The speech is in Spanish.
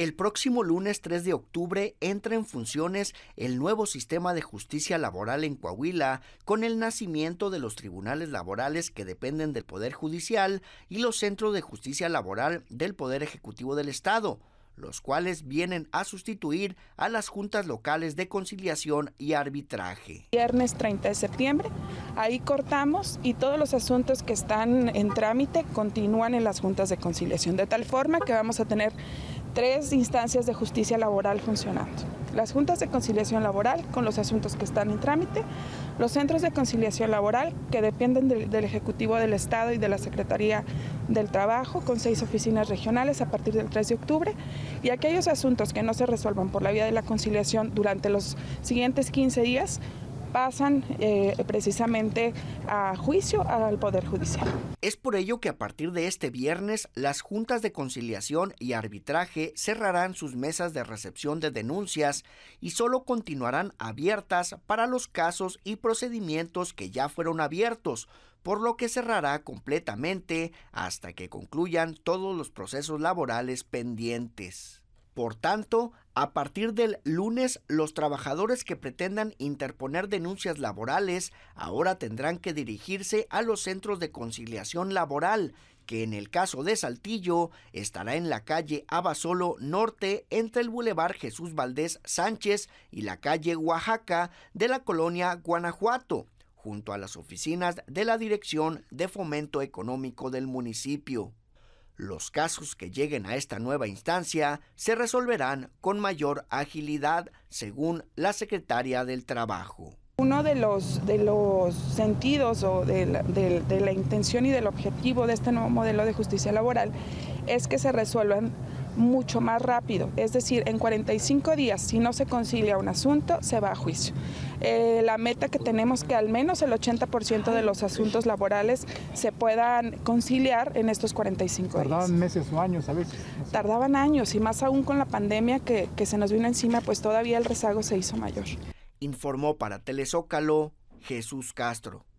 El próximo lunes 3 de octubre entra en funciones el nuevo sistema de justicia laboral en Coahuila con el nacimiento de los tribunales laborales que dependen del Poder Judicial y los centros de justicia laboral del Poder Ejecutivo del Estado, los cuales vienen a sustituir a las juntas locales de conciliación y arbitraje. Viernes 30 de septiembre, ahí cortamos y todos los asuntos que están en trámite continúan en las juntas de conciliación, de tal forma que vamos a tener tres instancias de justicia laboral funcionando. Las juntas de conciliación laboral con los asuntos que están en trámite, los centros de conciliación laboral que dependen del, Ejecutivo del Estado y de la Secretaría del Trabajo con seis oficinas regionales a partir del 3 de octubre y aquellos asuntos que no se resuelvan por la vía de la conciliación durante los siguientes 15 días pasan eh, precisamente a juicio al Poder Judicial. Es por ello que a partir de este viernes las juntas de conciliación y arbitraje cerrarán sus mesas de recepción de denuncias y solo continuarán abiertas para los casos y procedimientos que ya fueron abiertos, por lo que cerrará completamente hasta que concluyan todos los procesos laborales pendientes. Por tanto, a partir del lunes, los trabajadores que pretendan interponer denuncias laborales ahora tendrán que dirigirse a los centros de conciliación laboral, que en el caso de Saltillo estará en la calle Abasolo Norte entre el Boulevard Jesús Valdés Sánchez y la calle Oaxaca de la colonia Guanajuato junto a las oficinas de la Dirección de Fomento Económico del municipio. Los casos que lleguen a esta nueva instancia se resolverán con mayor agilidad, según la secretaria del Trabajo. Uno de los, de los sentidos o de la, de la intención y del objetivo de este nuevo modelo de justicia laboral es que se resuelvan mucho más rápido. Es decir, en 45 días, si no se concilia un asunto, se va a juicio. Eh, la meta que tenemos que al menos el 80% de los asuntos laborales se puedan conciliar en estos 45 días. Tardaban meses o años a veces. Tardaban años y más aún con la pandemia que, que se nos vino encima, pues todavía el rezago se hizo mayor. Informó para Telezócalo Jesús Castro.